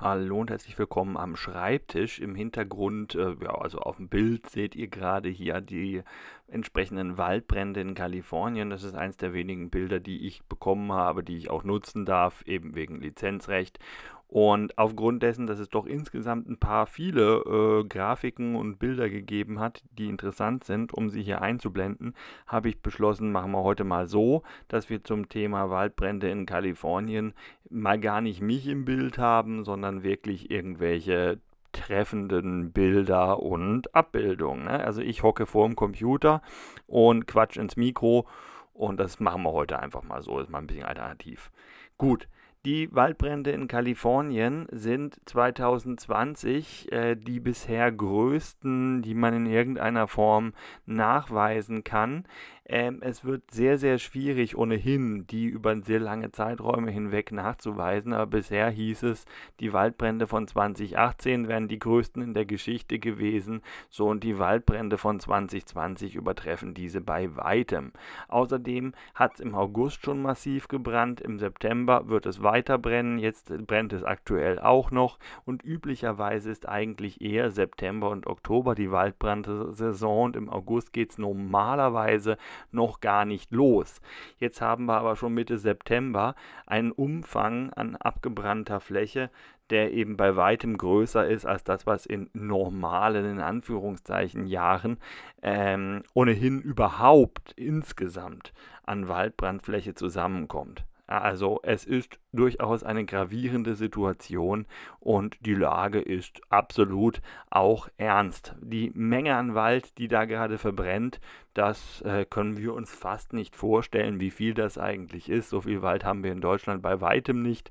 Hallo und herzlich willkommen am Schreibtisch. Im Hintergrund, äh, ja, also auf dem Bild seht ihr gerade hier die entsprechenden Waldbrände in Kalifornien. Das ist eins der wenigen Bilder, die ich bekommen habe, die ich auch nutzen darf, eben wegen Lizenzrecht. Und aufgrund dessen, dass es doch insgesamt ein paar viele äh, Grafiken und Bilder gegeben hat, die interessant sind, um sie hier einzublenden, habe ich beschlossen, machen wir heute mal so, dass wir zum Thema Waldbrände in Kalifornien mal gar nicht mich im Bild haben, sondern wirklich irgendwelche treffenden Bilder und Abbildungen. Ne? Also ich hocke vor dem Computer und quatsch ins Mikro und das machen wir heute einfach mal so, ist mal ein bisschen alternativ. Gut, die Waldbrände in Kalifornien sind 2020 äh, die bisher größten, die man in irgendeiner Form nachweisen kann. Ähm, es wird sehr, sehr schwierig ohnehin, die über sehr lange Zeiträume hinweg nachzuweisen. Aber bisher hieß es, die Waldbrände von 2018 wären die größten in der Geschichte gewesen. So und die Waldbrände von 2020 übertreffen diese bei weitem. Außerdem hat es im August schon massiv gebrannt. Im September wird es weiter brennen. Jetzt brennt es aktuell auch noch. Und üblicherweise ist eigentlich eher September und Oktober die Waldbrandsaison. Und im August geht es normalerweise noch gar nicht los. Jetzt haben wir aber schon Mitte September einen Umfang an abgebrannter Fläche, der eben bei weitem größer ist als das, was in normalen, in Anführungszeichen, Jahren ähm, ohnehin überhaupt insgesamt an Waldbrandfläche zusammenkommt. Also es ist durchaus eine gravierende Situation und die Lage ist absolut auch ernst. Die Menge an Wald, die da gerade verbrennt, das äh, können wir uns fast nicht vorstellen, wie viel das eigentlich ist. So viel Wald haben wir in Deutschland bei weitem nicht.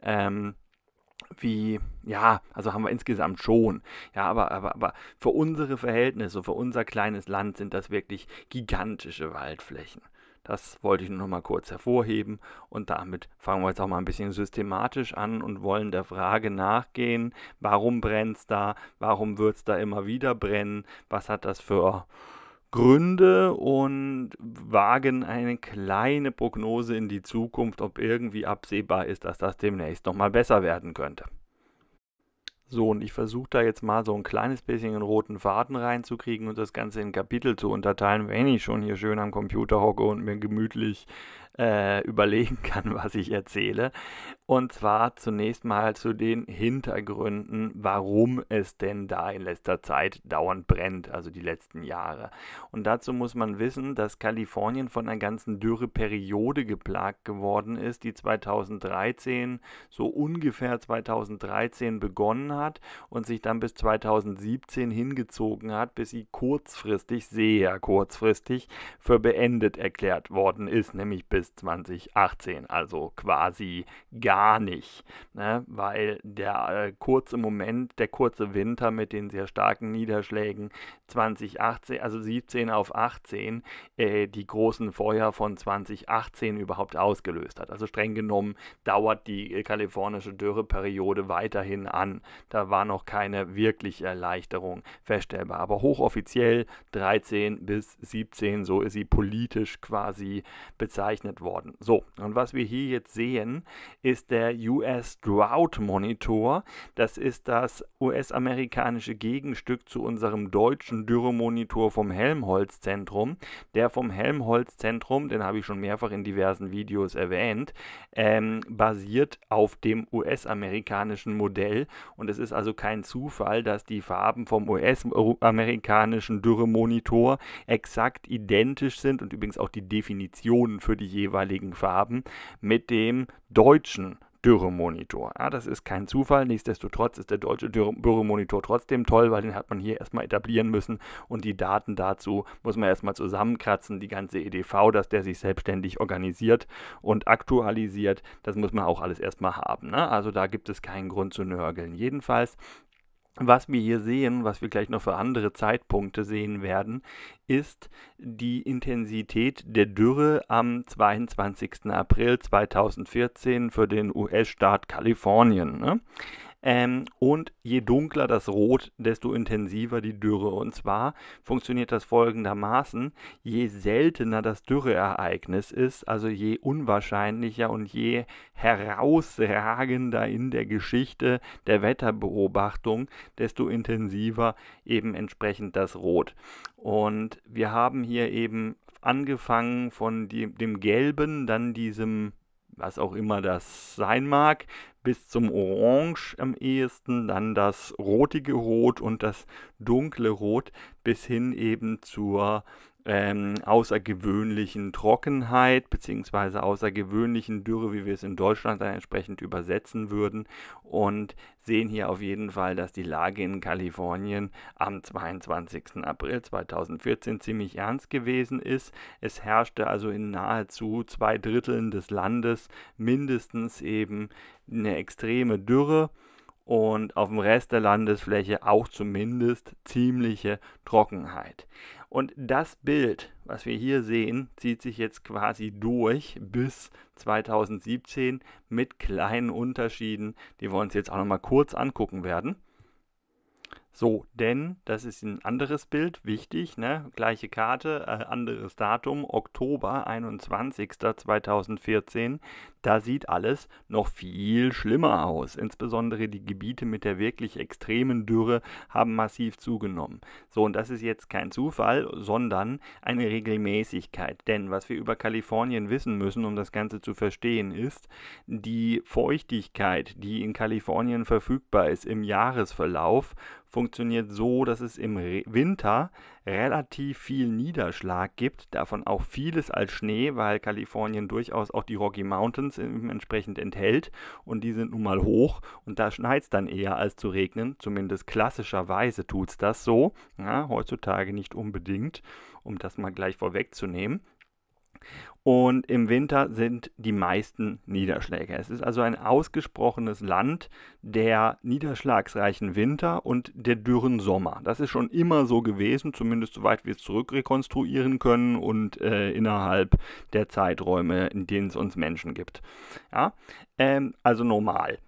Ähm, wie, ja, also haben wir insgesamt schon. Ja, aber, aber, aber für unsere Verhältnisse, für unser kleines Land sind das wirklich gigantische Waldflächen. Das wollte ich nur noch mal kurz hervorheben und damit fangen wir jetzt auch mal ein bisschen systematisch an und wollen der Frage nachgehen, warum brennt es da, warum wird es da immer wieder brennen, was hat das für Gründe und wagen eine kleine Prognose in die Zukunft, ob irgendwie absehbar ist, dass das demnächst noch mal besser werden könnte. So, und ich versuche da jetzt mal so ein kleines bisschen einen roten Faden reinzukriegen und das Ganze in Kapitel zu unterteilen, wenn ich schon hier schön am Computer hocke und mir gemütlich äh, überlegen kann, was ich erzähle. Und zwar zunächst mal zu den Hintergründen, warum es denn da in letzter Zeit dauernd brennt, also die letzten Jahre. Und dazu muss man wissen, dass Kalifornien von einer ganzen Dürreperiode geplagt geworden ist, die 2013, so ungefähr 2013 begonnen hat und sich dann bis 2017 hingezogen hat, bis sie kurzfristig, sehr kurzfristig, für beendet erklärt worden ist, nämlich bis bis 2018, also quasi gar nicht, ne? weil der äh, kurze Moment, der kurze Winter mit den sehr starken Niederschlägen 2018, also 17 auf 18, äh, die großen Feuer von 2018 überhaupt ausgelöst hat. Also streng genommen dauert die äh, kalifornische Dürreperiode weiterhin an. Da war noch keine wirkliche Erleichterung feststellbar. Aber hochoffiziell 13 bis 17, so ist sie politisch quasi bezeichnet verwendet worden. So, und was wir hier jetzt sehen, ist der US Drought Monitor. Das ist das US-amerikanische Gegenstück zu unserem deutschen Dürremonitor vom Helmholtz-Zentrum. Der vom Helmholtz-Zentrum, den habe ich schon mehrfach in diversen Videos erwähnt, ähm, basiert auf dem US-amerikanischen Modell. Und es ist also kein Zufall, dass die Farben vom US-amerikanischen Dürremonitor exakt identisch sind und übrigens auch die Definitionen für die jeweiligen Farben mit dem deutschen Dürremonitor. Ja, das ist kein Zufall. Nichtsdestotrotz ist der deutsche Dürremonitor trotzdem toll, weil den hat man hier erstmal etablieren müssen und die Daten dazu muss man erstmal zusammenkratzen. Die ganze EDV, dass der sich selbstständig organisiert und aktualisiert, das muss man auch alles erstmal haben. Ne? Also da gibt es keinen Grund zu nörgeln. Jedenfalls was wir hier sehen, was wir gleich noch für andere Zeitpunkte sehen werden, ist die Intensität der Dürre am 22. April 2014 für den US-Staat Kalifornien. Ne? Ähm, und je dunkler das Rot, desto intensiver die Dürre. Und zwar funktioniert das folgendermaßen, je seltener das Dürreereignis ist, also je unwahrscheinlicher und je herausragender in der Geschichte der Wetterbeobachtung, desto intensiver eben entsprechend das Rot. Und wir haben hier eben angefangen von dem gelben, dann diesem was auch immer das sein mag, bis zum Orange am ehesten, dann das rotige Rot und das dunkle Rot bis hin eben zur ähm, außergewöhnlichen Trockenheit bzw. außergewöhnlichen Dürre, wie wir es in Deutschland dann entsprechend übersetzen würden. Und sehen hier auf jeden Fall, dass die Lage in Kalifornien am 22. April 2014 ziemlich ernst gewesen ist. Es herrschte also in nahezu zwei Dritteln des Landes mindestens eben eine extreme Dürre und auf dem Rest der Landesfläche auch zumindest ziemliche Trockenheit. Und das Bild, was wir hier sehen, zieht sich jetzt quasi durch bis 2017 mit kleinen Unterschieden, die wir uns jetzt auch nochmal kurz angucken werden. So, denn, das ist ein anderes Bild, wichtig, ne? gleiche Karte, äh, anderes Datum, Oktober 21.2014. Da sieht alles noch viel schlimmer aus. Insbesondere die Gebiete mit der wirklich extremen Dürre haben massiv zugenommen. So, und das ist jetzt kein Zufall, sondern eine Regelmäßigkeit. Denn was wir über Kalifornien wissen müssen, um das Ganze zu verstehen, ist die Feuchtigkeit, die in Kalifornien verfügbar ist im Jahresverlauf funktioniert so, dass es im Winter relativ viel Niederschlag gibt, davon auch vieles als Schnee, weil Kalifornien durchaus auch die Rocky Mountains entsprechend enthält und die sind nun mal hoch und da schneit es dann eher als zu regnen, zumindest klassischerweise tut es das so, ja, heutzutage nicht unbedingt, um das mal gleich vorwegzunehmen. Und im Winter sind die meisten Niederschläge. Es ist also ein ausgesprochenes Land der niederschlagsreichen Winter und der dürren Sommer. Das ist schon immer so gewesen, zumindest soweit wir es zurückrekonstruieren können und äh, innerhalb der Zeiträume, in denen es uns Menschen gibt. Ja? Ähm, also normal.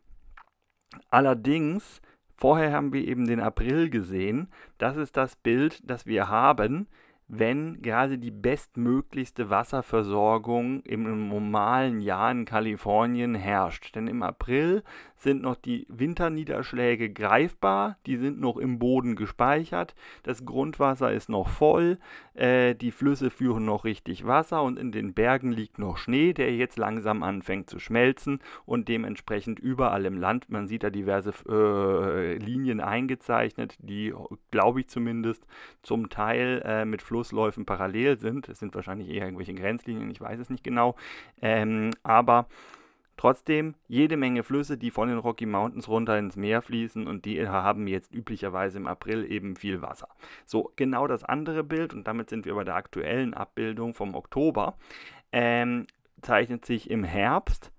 Allerdings, vorher haben wir eben den April gesehen. Das ist das Bild, das wir haben wenn gerade die bestmöglichste Wasserversorgung im normalen Jahr in Kalifornien herrscht. Denn im April sind noch die Winterniederschläge greifbar, die sind noch im Boden gespeichert, das Grundwasser ist noch voll, äh, die Flüsse führen noch richtig Wasser und in den Bergen liegt noch Schnee, der jetzt langsam anfängt zu schmelzen und dementsprechend überall im Land, man sieht da diverse äh, Linien eingezeichnet, die, glaube ich zumindest, zum Teil äh, mit Flussläufen parallel sind. Es sind wahrscheinlich eher irgendwelche Grenzlinien, ich weiß es nicht genau, ähm, aber Trotzdem jede Menge Flüsse, die von den Rocky Mountains runter ins Meer fließen und die haben jetzt üblicherweise im April eben viel Wasser. So, genau das andere Bild, und damit sind wir bei der aktuellen Abbildung vom Oktober, ähm, zeichnet sich im Herbst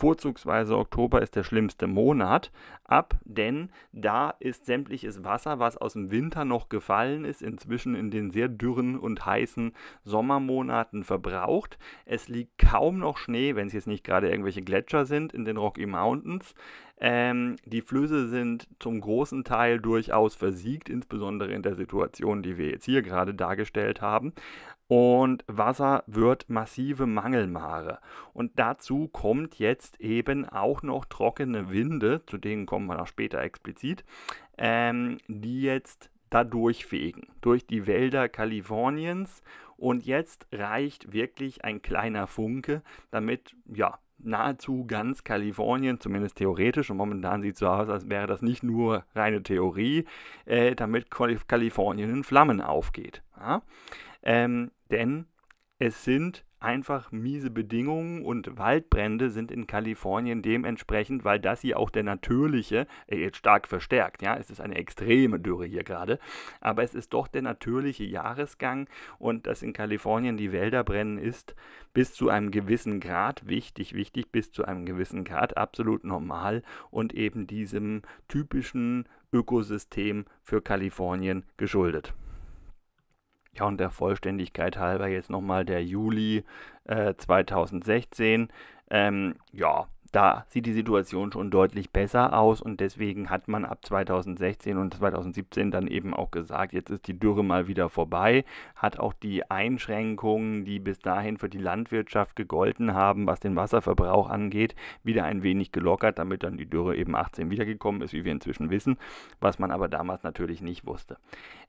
Vorzugsweise Oktober ist der schlimmste Monat ab, denn da ist sämtliches Wasser, was aus dem Winter noch gefallen ist, inzwischen in den sehr dürren und heißen Sommermonaten verbraucht. Es liegt kaum noch Schnee, wenn es jetzt nicht gerade irgendwelche Gletscher sind in den Rocky Mountains. Ähm, die Flüsse sind zum großen Teil durchaus versiegt, insbesondere in der Situation, die wir jetzt hier gerade dargestellt haben. Und Wasser wird massive Mangelmare. Und dazu kommt jetzt eben auch noch trockene Winde, zu denen kommen wir noch später explizit, ähm, die jetzt da durchfegen, durch die Wälder Kaliforniens. Und jetzt reicht wirklich ein kleiner Funke, damit ja, nahezu ganz Kalifornien, zumindest theoretisch, und momentan sieht es so aus, als wäre das nicht nur reine Theorie, äh, damit Kalifornien in Flammen aufgeht. Ja? Ähm, denn es sind einfach miese Bedingungen und Waldbrände sind in Kalifornien dementsprechend, weil das hier auch der natürliche, äh, jetzt stark verstärkt, ja, es ist eine extreme Dürre hier gerade, aber es ist doch der natürliche Jahresgang und dass in Kalifornien die Wälder brennen ist bis zu einem gewissen Grad wichtig, wichtig bis zu einem gewissen Grad absolut normal und eben diesem typischen Ökosystem für Kalifornien geschuldet. Ja, und der Vollständigkeit halber jetzt nochmal der Juli äh, 2016. Ähm, ja, da sieht die Situation schon deutlich besser aus und deswegen hat man ab 2016 und 2017 dann eben auch gesagt, jetzt ist die Dürre mal wieder vorbei, hat auch die Einschränkungen, die bis dahin für die Landwirtschaft gegolten haben, was den Wasserverbrauch angeht, wieder ein wenig gelockert, damit dann die Dürre eben 18 wiedergekommen ist, wie wir inzwischen wissen, was man aber damals natürlich nicht wusste.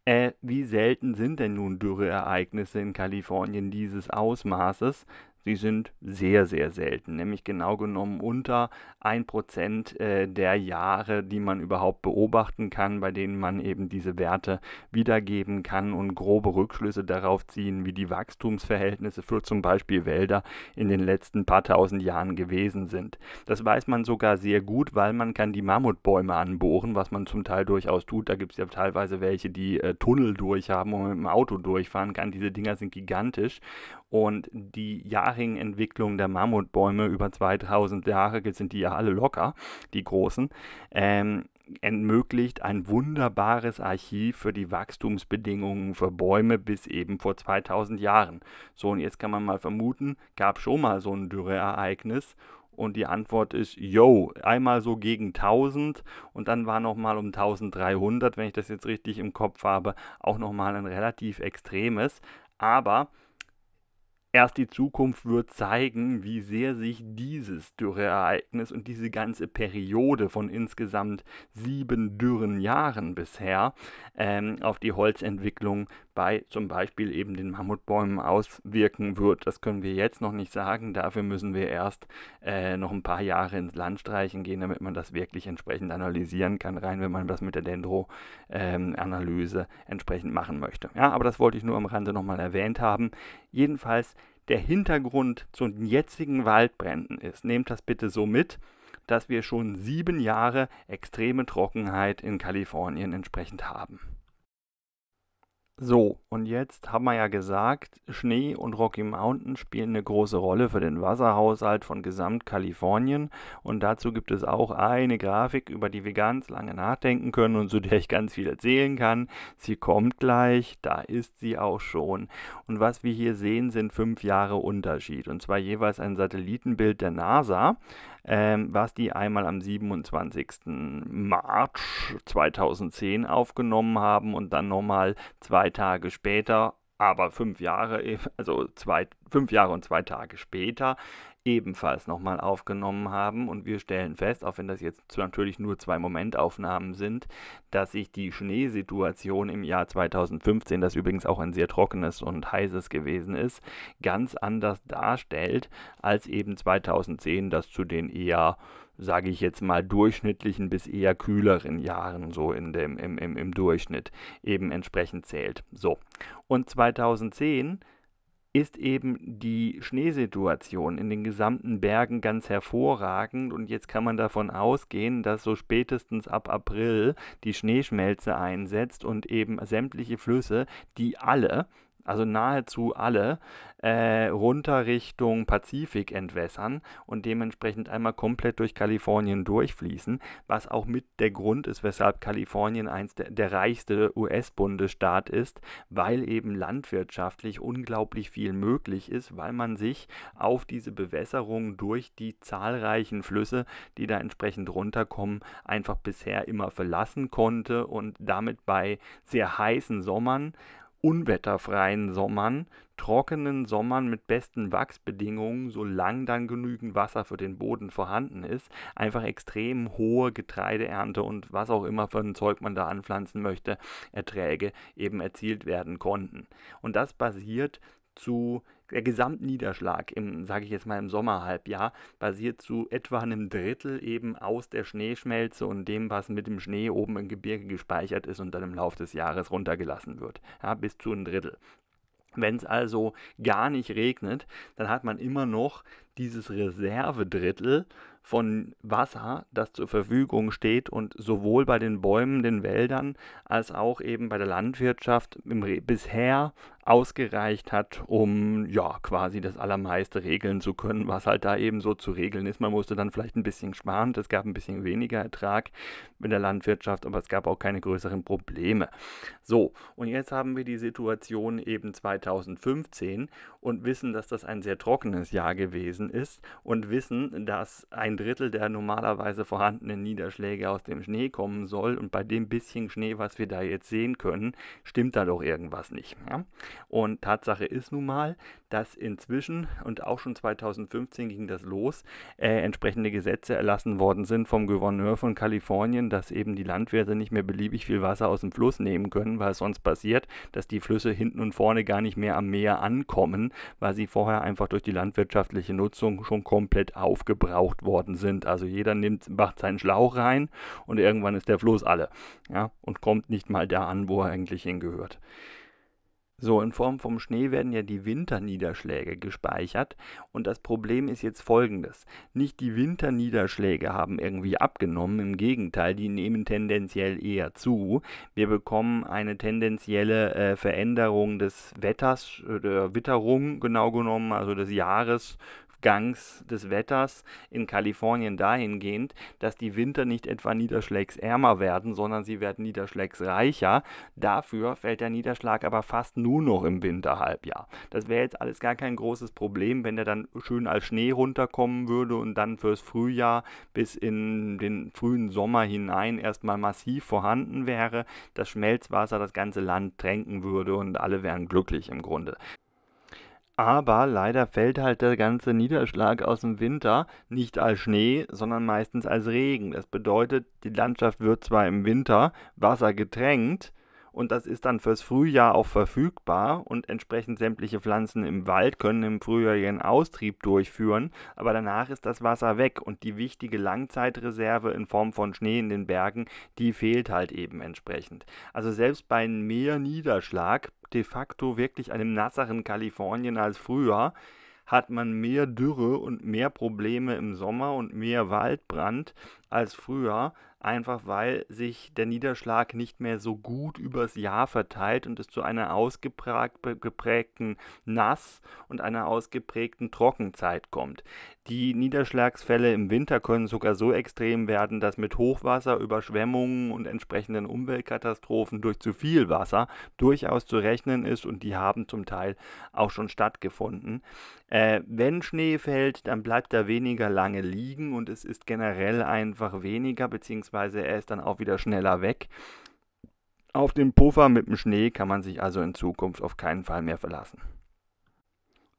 Äh, wie selten sind denn nun Dürreereignisse in Kalifornien dieses Ausmaßes? Sie sind sehr, sehr selten, nämlich genau genommen unter 1% äh, der Jahre, die man überhaupt beobachten kann, bei denen man eben diese Werte wiedergeben kann und grobe Rückschlüsse darauf ziehen, wie die Wachstumsverhältnisse für zum Beispiel Wälder in den letzten paar tausend Jahren gewesen sind. Das weiß man sogar sehr gut, weil man kann die Mammutbäume anbohren, was man zum Teil durchaus tut. Da gibt es ja teilweise welche, die äh, Tunnel durchhaben und mit dem Auto durchfahren kann. Diese Dinger sind gigantisch und die jährigen Entwicklung der Mammutbäume über 2000 Jahre, jetzt sind die ja alle locker, die großen, ähm, ermöglicht ein wunderbares Archiv für die Wachstumsbedingungen für Bäume bis eben vor 2000 Jahren. So, und jetzt kann man mal vermuten, gab schon mal so ein Dürreereignis. Und die Antwort ist, yo, einmal so gegen 1000 und dann war nochmal um 1300, wenn ich das jetzt richtig im Kopf habe, auch nochmal ein relativ extremes. Aber Erst die Zukunft wird zeigen, wie sehr sich dieses Dürreereignis und diese ganze Periode von insgesamt sieben dürren Jahren bisher ähm, auf die Holzentwicklung bei zum Beispiel eben den Mammutbäumen auswirken wird. Das können wir jetzt noch nicht sagen. Dafür müssen wir erst äh, noch ein paar Jahre ins Land streichen gehen, damit man das wirklich entsprechend analysieren kann, rein wenn man das mit der Dendro-Analyse ähm, entsprechend machen möchte. Ja, aber das wollte ich nur am Rande nochmal erwähnt haben. Jedenfalls der Hintergrund zu den jetzigen Waldbränden ist. Nehmt das bitte so mit dass wir schon sieben Jahre extreme Trockenheit in Kalifornien entsprechend haben. So, und jetzt haben wir ja gesagt, Schnee und Rocky Mountain spielen eine große Rolle für den Wasserhaushalt von Gesamtkalifornien. Und dazu gibt es auch eine Grafik, über die wir ganz lange nachdenken können und zu der ich ganz viel erzählen kann. Sie kommt gleich, da ist sie auch schon. Und was wir hier sehen, sind fünf Jahre Unterschied. Und zwar jeweils ein Satellitenbild der NASA, ähm, was die einmal am 27. März 2010 aufgenommen haben und dann nochmal zwei Tage später, aber fünf Jahre, also zwei, fünf Jahre und zwei Tage später ebenfalls nochmal aufgenommen haben und wir stellen fest, auch wenn das jetzt natürlich nur zwei Momentaufnahmen sind, dass sich die Schneesituation im Jahr 2015, das übrigens auch ein sehr trockenes und heißes gewesen ist, ganz anders darstellt als eben 2010, das zu den eher sage ich jetzt mal, durchschnittlichen bis eher kühleren Jahren so in dem, im, im, im Durchschnitt eben entsprechend zählt. So. Und 2010 ist eben die Schneesituation in den gesamten Bergen ganz hervorragend und jetzt kann man davon ausgehen, dass so spätestens ab April die Schneeschmelze einsetzt und eben sämtliche Flüsse, die alle also nahezu alle, äh, runter Richtung Pazifik entwässern und dementsprechend einmal komplett durch Kalifornien durchfließen, was auch mit der Grund ist, weshalb Kalifornien eins der, der reichste US-Bundesstaat ist, weil eben landwirtschaftlich unglaublich viel möglich ist, weil man sich auf diese Bewässerung durch die zahlreichen Flüsse, die da entsprechend runterkommen, einfach bisher immer verlassen konnte und damit bei sehr heißen Sommern unwetterfreien Sommern, trockenen Sommern mit besten Wachsbedingungen, solange dann genügend Wasser für den Boden vorhanden ist, einfach extrem hohe Getreideernte und was auch immer für ein Zeug man da anpflanzen möchte, Erträge eben erzielt werden konnten. Und das basiert zu der Gesamtniederschlag im, sage ich jetzt mal, im Sommerhalbjahr basiert zu etwa einem Drittel eben aus der Schneeschmelze und dem, was mit dem Schnee oben im Gebirge gespeichert ist und dann im Laufe des Jahres runtergelassen wird. Ja, bis zu einem Drittel. Wenn es also gar nicht regnet, dann hat man immer noch dieses Reservedrittel von Wasser, das zur Verfügung steht und sowohl bei den Bäumen, den Wäldern als auch eben bei der Landwirtschaft bisher ausgereicht hat, um ja quasi das Allermeiste regeln zu können, was halt da eben so zu regeln ist. Man musste dann vielleicht ein bisschen sparen, es gab ein bisschen weniger Ertrag mit der Landwirtschaft, aber es gab auch keine größeren Probleme. So, und jetzt haben wir die Situation eben 2015 und wissen, dass das ein sehr trockenes Jahr gewesen ist und wissen, dass ein ein Drittel der normalerweise vorhandenen Niederschläge aus dem Schnee kommen soll und bei dem bisschen Schnee, was wir da jetzt sehen können, stimmt da doch irgendwas nicht. Ja? Und Tatsache ist nun mal, dass inzwischen und auch schon 2015 ging das los, äh, entsprechende Gesetze erlassen worden sind vom Gouverneur von Kalifornien, dass eben die Landwirte nicht mehr beliebig viel Wasser aus dem Fluss nehmen können, weil es sonst passiert, dass die Flüsse hinten und vorne gar nicht mehr am Meer ankommen, weil sie vorher einfach durch die landwirtschaftliche Nutzung schon komplett aufgebraucht worden sind. Also jeder nimmt, macht seinen Schlauch rein und irgendwann ist der Fluss alle ja, und kommt nicht mal da an, wo er eigentlich hingehört. So, in Form vom Schnee werden ja die Winterniederschläge gespeichert. Und das Problem ist jetzt folgendes. Nicht die Winterniederschläge haben irgendwie abgenommen, im Gegenteil, die nehmen tendenziell eher zu. Wir bekommen eine tendenzielle äh, Veränderung des Wetters, äh, der Witterung genau genommen, also des Jahres Abgangs des Wetters in Kalifornien dahingehend, dass die Winter nicht etwa niederschlagsärmer werden, sondern sie werden niederschlagsreicher. Dafür fällt der Niederschlag aber fast nur noch im Winterhalbjahr. Das wäre jetzt alles gar kein großes Problem, wenn der dann schön als Schnee runterkommen würde und dann fürs Frühjahr bis in den frühen Sommer hinein erstmal massiv vorhanden wäre, das Schmelzwasser das ganze Land tränken würde und alle wären glücklich im Grunde. Aber leider fällt halt der ganze Niederschlag aus dem Winter nicht als Schnee, sondern meistens als Regen. Das bedeutet, die Landschaft wird zwar im Winter wassergetränkt, und das ist dann fürs Frühjahr auch verfügbar und entsprechend sämtliche Pflanzen im Wald können im Frühjahr ihren Austrieb durchführen, aber danach ist das Wasser weg und die wichtige Langzeitreserve in Form von Schnee in den Bergen, die fehlt halt eben entsprechend. Also selbst bei mehr Niederschlag, de facto wirklich einem nasseren Kalifornien als früher, hat man mehr Dürre und mehr Probleme im Sommer und mehr Waldbrand als früher, einfach weil sich der Niederschlag nicht mehr so gut übers Jahr verteilt und es zu einer ausgeprägten Nass- und einer ausgeprägten Trockenzeit kommt. Die Niederschlagsfälle im Winter können sogar so extrem werden, dass mit Hochwasser, Überschwemmungen und entsprechenden Umweltkatastrophen durch zu viel Wasser durchaus zu rechnen ist und die haben zum Teil auch schon stattgefunden. Äh, wenn Schnee fällt, dann bleibt er weniger lange liegen und es ist generell einfach einfach weniger, beziehungsweise er ist dann auch wieder schneller weg. Auf den Puffer mit dem Schnee kann man sich also in Zukunft auf keinen Fall mehr verlassen.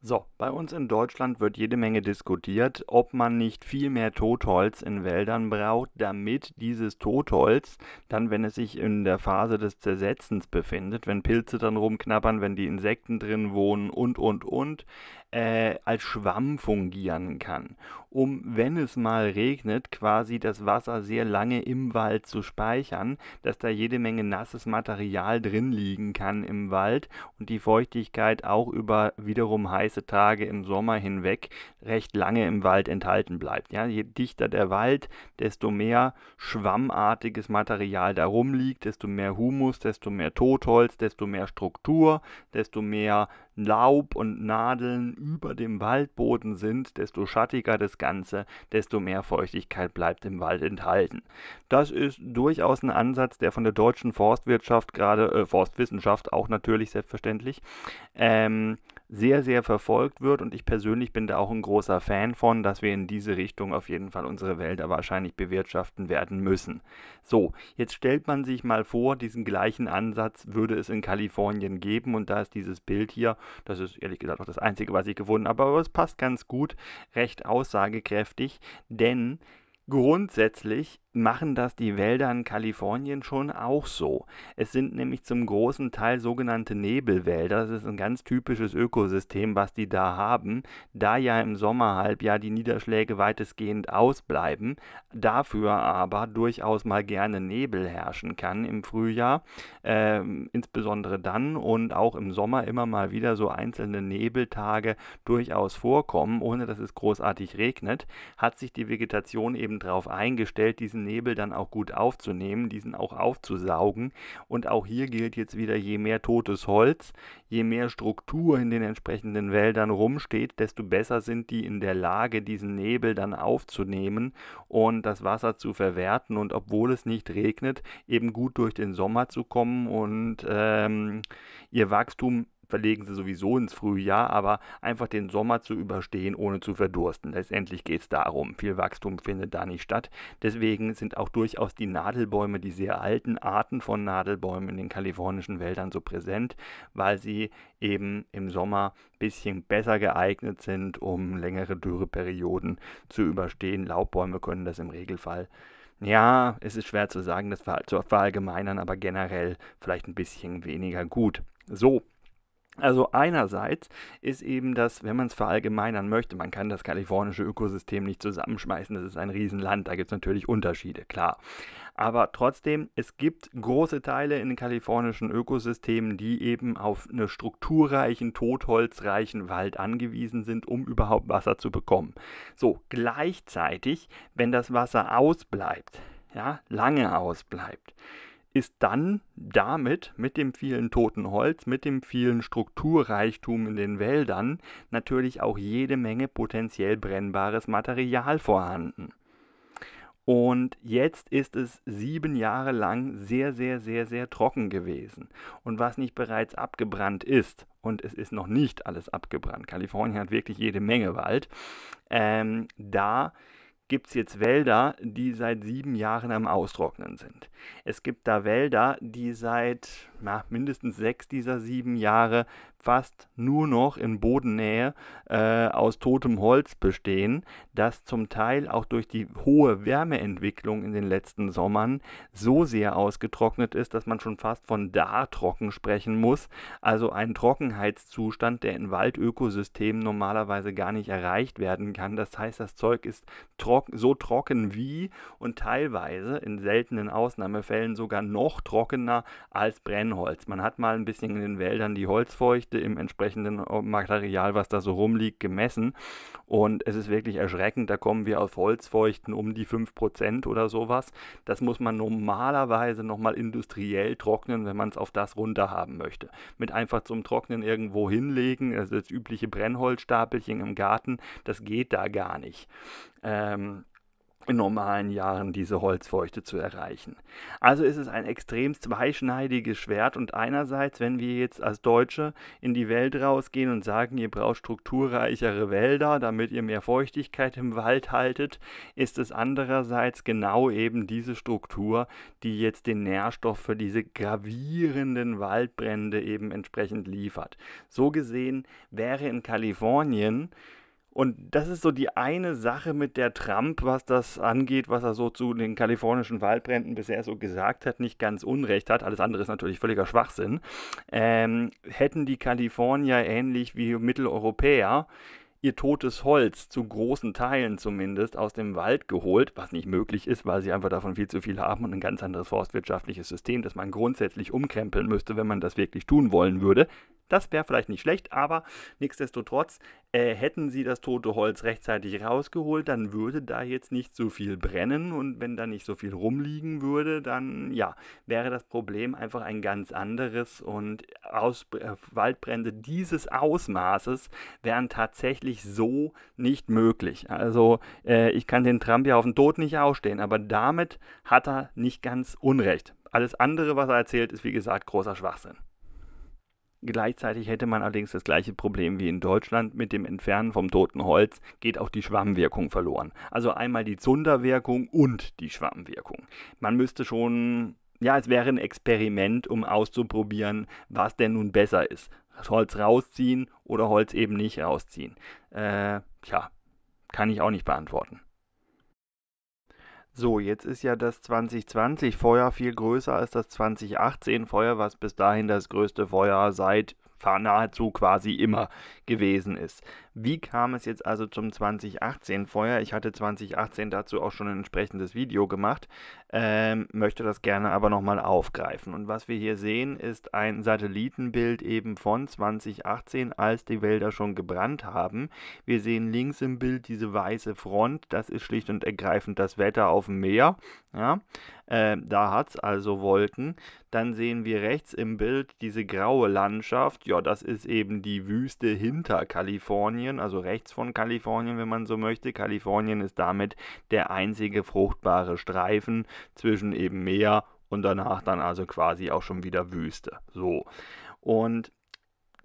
So, bei uns in Deutschland wird jede Menge diskutiert, ob man nicht viel mehr Totholz in Wäldern braucht, damit dieses Totholz dann, wenn es sich in der Phase des Zersetzens befindet, wenn Pilze dann rumknabbern, wenn die Insekten drin wohnen und, und, und, äh, als Schwamm fungieren kann, um, wenn es mal regnet, quasi das Wasser sehr lange im Wald zu speichern, dass da jede Menge nasses Material drin liegen kann im Wald und die Feuchtigkeit auch über wiederum heiß heiße Tage im Sommer hinweg recht lange im Wald enthalten bleibt. Ja, je dichter der Wald, desto mehr schwammartiges Material da rumliegt, desto mehr Humus, desto mehr Totholz, desto mehr Struktur, desto mehr Laub und Nadeln über dem Waldboden sind, desto schattiger das Ganze, desto mehr Feuchtigkeit bleibt im Wald enthalten. Das ist durchaus ein Ansatz, der von der deutschen Forstwirtschaft gerade, äh, Forstwissenschaft auch natürlich selbstverständlich, ähm, sehr, sehr verfolgt wird und ich persönlich bin da auch ein großer Fan von, dass wir in diese Richtung auf jeden Fall unsere Wälder wahrscheinlich bewirtschaften werden müssen. So, jetzt stellt man sich mal vor, diesen gleichen Ansatz würde es in Kalifornien geben und da ist dieses Bild hier, das ist ehrlich gesagt auch das einzige, was ich gefunden habe, aber es passt ganz gut, recht aussagekräftig, denn grundsätzlich machen das die Wälder in Kalifornien schon auch so. Es sind nämlich zum großen Teil sogenannte Nebelwälder. Das ist ein ganz typisches Ökosystem, was die da haben. Da ja im Sommerhalbjahr die Niederschläge weitestgehend ausbleiben, dafür aber durchaus mal gerne Nebel herrschen kann im Frühjahr, äh, insbesondere dann und auch im Sommer immer mal wieder so einzelne Nebeltage durchaus vorkommen, ohne dass es großartig regnet, hat sich die Vegetation eben darauf eingestellt, diesen Nebel dann auch gut aufzunehmen, diesen auch aufzusaugen. Und auch hier gilt jetzt wieder, je mehr totes Holz, je mehr Struktur in den entsprechenden Wäldern rumsteht, desto besser sind die in der Lage, diesen Nebel dann aufzunehmen und das Wasser zu verwerten und obwohl es nicht regnet, eben gut durch den Sommer zu kommen und ähm, ihr Wachstum verlegen sie sowieso ins Frühjahr, aber einfach den Sommer zu überstehen, ohne zu verdursten. Letztendlich geht es darum. Viel Wachstum findet da nicht statt. Deswegen sind auch durchaus die Nadelbäume, die sehr alten Arten von Nadelbäumen in den kalifornischen Wäldern so präsent, weil sie eben im Sommer ein bisschen besser geeignet sind, um längere Dürreperioden zu überstehen. Laubbäume können das im Regelfall. Ja, es ist schwer zu sagen, das zu verallgemeinern, aber generell vielleicht ein bisschen weniger gut. So, also einerseits ist eben das, wenn man es verallgemeinern möchte, man kann das kalifornische Ökosystem nicht zusammenschmeißen, das ist ein Riesenland, da gibt es natürlich Unterschiede, klar. Aber trotzdem, es gibt große Teile in den kalifornischen Ökosystemen, die eben auf einen strukturreichen, totholzreichen Wald angewiesen sind, um überhaupt Wasser zu bekommen. So, gleichzeitig, wenn das Wasser ausbleibt, ja, lange ausbleibt, ist dann damit mit dem vielen toten Holz, mit dem vielen Strukturreichtum in den Wäldern natürlich auch jede Menge potenziell brennbares Material vorhanden. Und jetzt ist es sieben Jahre lang sehr, sehr, sehr, sehr trocken gewesen. Und was nicht bereits abgebrannt ist, und es ist noch nicht alles abgebrannt, Kalifornien hat wirklich jede Menge Wald, ähm, da äh, gibt es jetzt Wälder, die seit sieben Jahren am Austrocknen sind. Es gibt da Wälder, die seit na, mindestens sechs dieser sieben Jahre fast nur noch in Bodennähe äh, aus totem Holz bestehen, das zum Teil auch durch die hohe Wärmeentwicklung in den letzten Sommern so sehr ausgetrocknet ist, dass man schon fast von da trocken sprechen muss, also ein Trockenheitszustand, der in Waldökosystemen normalerweise gar nicht erreicht werden kann. Das heißt, das Zeug ist trock so trocken wie und teilweise in seltenen Ausnahmefällen sogar noch trockener als Brennholz. Man hat mal ein bisschen in den Wäldern die Holzfeucht Dichte im entsprechenden äh, Material, was da so rumliegt, gemessen. Und es ist wirklich erschreckend, da kommen wir auf Holzfeuchten um die 5% oder sowas. Das muss man normalerweise nochmal industriell trocknen, wenn man es auf das runter haben möchte. Mit einfach zum Trocknen irgendwo hinlegen, also das übliche Brennholzstapelchen im Garten, das geht da gar nicht. Ähm, in normalen Jahren diese Holzfeuchte zu erreichen. Also ist es ein extrem zweischneidiges Schwert und einerseits, wenn wir jetzt als Deutsche in die Welt rausgehen und sagen, ihr braucht strukturreichere Wälder, damit ihr mehr Feuchtigkeit im Wald haltet, ist es andererseits genau eben diese Struktur, die jetzt den Nährstoff für diese gravierenden Waldbrände eben entsprechend liefert. So gesehen wäre in Kalifornien und das ist so die eine Sache mit der Trump, was das angeht, was er so zu den kalifornischen Waldbränden bisher so gesagt hat, nicht ganz unrecht hat. Alles andere ist natürlich völliger Schwachsinn. Ähm, hätten die Kalifornier ähnlich wie Mitteleuropäer ihr totes Holz zu großen Teilen zumindest aus dem Wald geholt, was nicht möglich ist, weil sie einfach davon viel zu viel haben und ein ganz anderes forstwirtschaftliches System, das man grundsätzlich umkrempeln müsste, wenn man das wirklich tun wollen würde. Das wäre vielleicht nicht schlecht, aber nichtsdestotrotz äh, hätten sie das tote Holz rechtzeitig rausgeholt, dann würde da jetzt nicht so viel brennen und wenn da nicht so viel rumliegen würde, dann ja, wäre das Problem einfach ein ganz anderes und Aus äh, Waldbrände dieses Ausmaßes wären tatsächlich eigentlich so nicht möglich. Also äh, ich kann den Trump ja auf den Tod nicht ausstehen, aber damit hat er nicht ganz Unrecht. Alles andere, was er erzählt, ist wie gesagt großer Schwachsinn. Gleichzeitig hätte man allerdings das gleiche Problem wie in Deutschland. Mit dem Entfernen vom toten Holz geht auch die Schwammwirkung verloren. Also einmal die Zunderwirkung und die Schwammwirkung. Man müsste schon ja, es wäre ein Experiment, um auszuprobieren, was denn nun besser ist. Holz rausziehen oder Holz eben nicht rausziehen? Äh, tja, kann ich auch nicht beantworten. So, jetzt ist ja das 2020 Feuer viel größer als das 2018 Feuer, was bis dahin das größte Feuer seit nahezu quasi immer gewesen ist. Wie kam es jetzt also zum 2018 Feuer? Ich hatte 2018 dazu auch schon ein entsprechendes Video gemacht, ähm, möchte das gerne aber nochmal aufgreifen. Und was wir hier sehen, ist ein Satellitenbild eben von 2018, als die Wälder schon gebrannt haben. Wir sehen links im Bild diese weiße Front, das ist schlicht und ergreifend das Wetter auf dem Meer. Ja? Äh, da hat es also Wolken. Dann sehen wir rechts im Bild diese graue Landschaft, ja, das ist eben die Wüste hinter Kalifornien. Kalifornien, also rechts von Kalifornien, wenn man so möchte. Kalifornien ist damit der einzige fruchtbare Streifen zwischen eben Meer und danach dann also quasi auch schon wieder Wüste. So. Und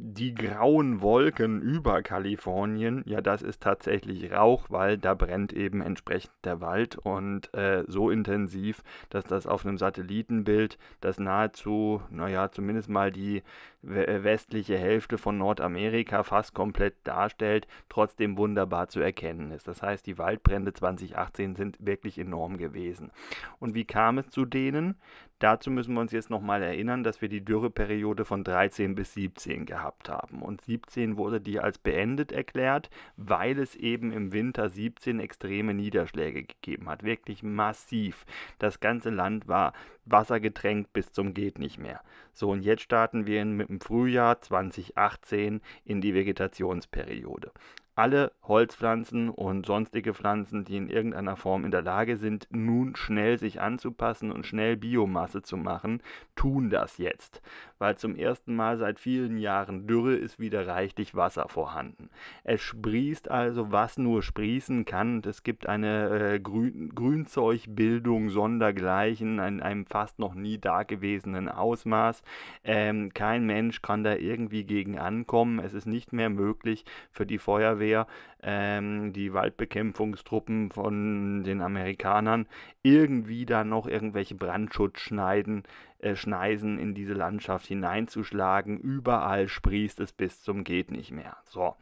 die grauen Wolken über Kalifornien, ja, das ist tatsächlich Rauch, weil da brennt eben entsprechend der Wald und äh, so intensiv, dass das auf einem Satellitenbild, das nahezu, naja, zumindest mal die, äh, westliche Hälfte von Nordamerika fast komplett darstellt, trotzdem wunderbar zu erkennen ist. Das heißt, die Waldbrände 2018 sind wirklich enorm gewesen. Und wie kam es zu denen? Dazu müssen wir uns jetzt nochmal erinnern, dass wir die Dürreperiode von 13 bis 17 gehabt haben. Und 17 wurde die als beendet erklärt, weil es eben im Winter 17 extreme Niederschläge gegeben hat. Wirklich massiv. Das ganze Land war Wasser getränkt bis zum geht nicht mehr. So und jetzt starten wir mit dem Frühjahr 2018 in die Vegetationsperiode alle Holzpflanzen und sonstige Pflanzen, die in irgendeiner Form in der Lage sind, nun schnell sich anzupassen und schnell Biomasse zu machen, tun das jetzt, weil zum ersten Mal seit vielen Jahren Dürre ist wieder reichlich Wasser vorhanden. Es sprießt also, was nur sprießen kann, und es gibt eine äh, Grün Grünzeugbildung sondergleichen in einem fast noch nie dagewesenen Ausmaß. Ähm, kein Mensch kann da irgendwie gegen ankommen. Es ist nicht mehr möglich für die Feuerwehr Korea ähm, die Waldbekämpfungstruppen von den Amerikanern irgendwie da noch irgendwelche Brandschutzschneiden, äh, Schneisen in diese Landschaft hineinzuschlagen. Überall sprießt es bis zum geht nicht mehr. So.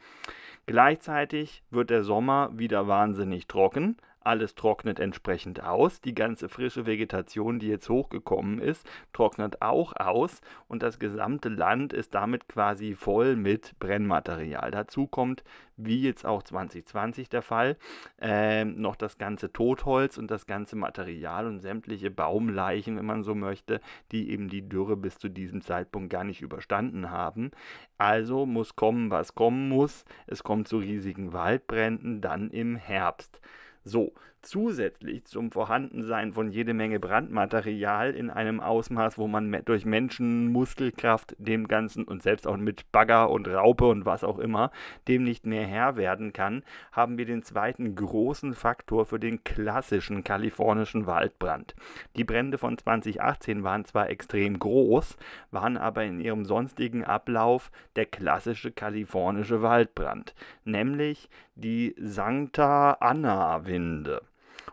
Gleichzeitig wird der Sommer wieder wahnsinnig trocken, alles trocknet entsprechend aus. Die ganze frische Vegetation, die jetzt hochgekommen ist, trocknet auch aus. Und das gesamte Land ist damit quasi voll mit Brennmaterial. Dazu kommt, wie jetzt auch 2020 der Fall, äh, noch das ganze Totholz und das ganze Material und sämtliche Baumleichen, wenn man so möchte, die eben die Dürre bis zu diesem Zeitpunkt gar nicht überstanden haben. Also muss kommen, was kommen muss. Es kommt zu riesigen Waldbränden dann im Herbst. So, zusätzlich zum Vorhandensein von jede Menge Brandmaterial in einem Ausmaß, wo man durch Menschen, Muskelkraft dem Ganzen und selbst auch mit Bagger und Raupe und was auch immer dem nicht mehr Herr werden kann, haben wir den zweiten großen Faktor für den klassischen kalifornischen Waldbrand. Die Brände von 2018 waren zwar extrem groß, waren aber in ihrem sonstigen Ablauf der klassische kalifornische Waldbrand, nämlich die Santa Anna Winde.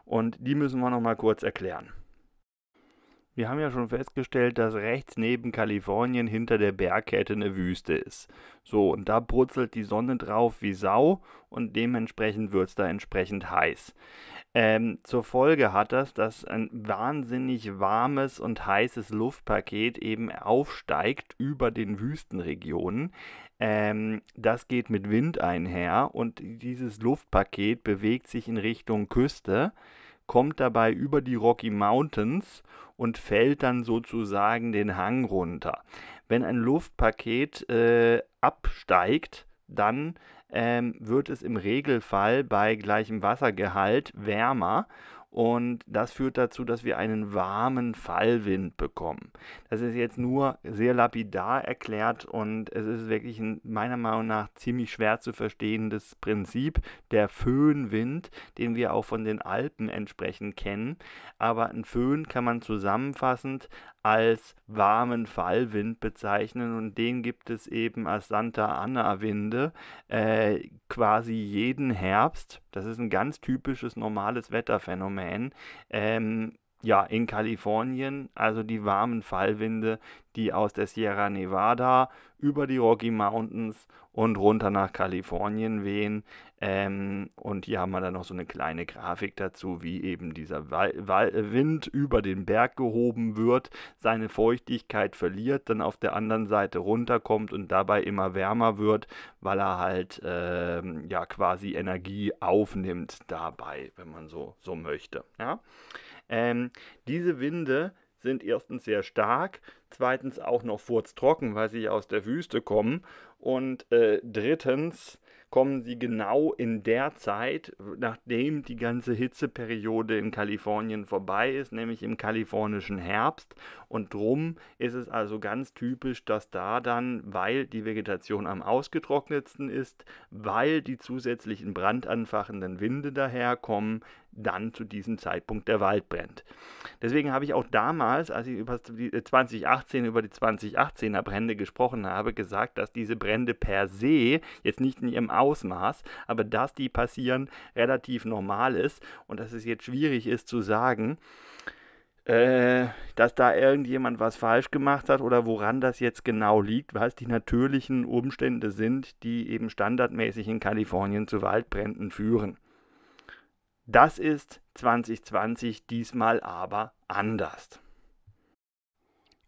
Und die müssen wir nochmal kurz erklären. Wir haben ja schon festgestellt, dass rechts neben Kalifornien hinter der Bergkette eine Wüste ist. So, und da brutzelt die Sonne drauf wie Sau und dementsprechend wird es da entsprechend heiß. Ähm, zur Folge hat das, dass ein wahnsinnig warmes und heißes Luftpaket eben aufsteigt über den Wüstenregionen, ähm, das geht mit Wind einher und dieses Luftpaket bewegt sich in Richtung Küste, kommt dabei über die Rocky Mountains und fällt dann sozusagen den Hang runter. Wenn ein Luftpaket äh, absteigt, dann ähm, wird es im Regelfall bei gleichem Wassergehalt wärmer und das führt dazu, dass wir einen warmen Fallwind bekommen. Das ist jetzt nur sehr lapidar erklärt und es ist wirklich ein, meiner Meinung nach ziemlich schwer zu verstehendes Prinzip, der Föhnwind, den wir auch von den Alpen entsprechend kennen. Aber ein Föhn kann man zusammenfassend als warmen Fallwind bezeichnen und den gibt es eben als Santa Anna winde äh, quasi jeden Herbst. Das ist ein ganz typisches normales Wetterphänomen. Ähm, ja, in Kalifornien, also die warmen Fallwinde, die aus der Sierra Nevada über die Rocky Mountains und runter nach Kalifornien wehen. Ähm, und hier haben wir dann noch so eine kleine Grafik dazu, wie eben dieser Wind über den Berg gehoben wird, seine Feuchtigkeit verliert, dann auf der anderen Seite runterkommt und dabei immer wärmer wird, weil er halt ähm, ja quasi Energie aufnimmt dabei, wenn man so, so möchte. Ja? Ähm, diese Winde sind erstens sehr stark, zweitens auch noch furztrocken, weil sie aus der Wüste kommen und äh, drittens kommen sie genau in der Zeit, nachdem die ganze Hitzeperiode in Kalifornien vorbei ist, nämlich im kalifornischen Herbst. Und drum ist es also ganz typisch, dass da dann, weil die Vegetation am ausgetrocknetsten ist, weil die zusätzlichen brandanfachenden Winde daherkommen, dann zu diesem Zeitpunkt der Wald brennt. Deswegen habe ich auch damals, als ich über die 2018 äh, über die 2018er Brände gesprochen habe, gesagt, dass diese Brände per se jetzt nicht in ihrem Ausmaß, aber dass die passieren relativ normal ist und dass es jetzt schwierig ist zu sagen, äh, dass da irgendjemand was falsch gemacht hat oder woran das jetzt genau liegt, was die natürlichen Umstände sind, die eben standardmäßig in Kalifornien zu Waldbränden führen. Das ist 2020 diesmal aber anders.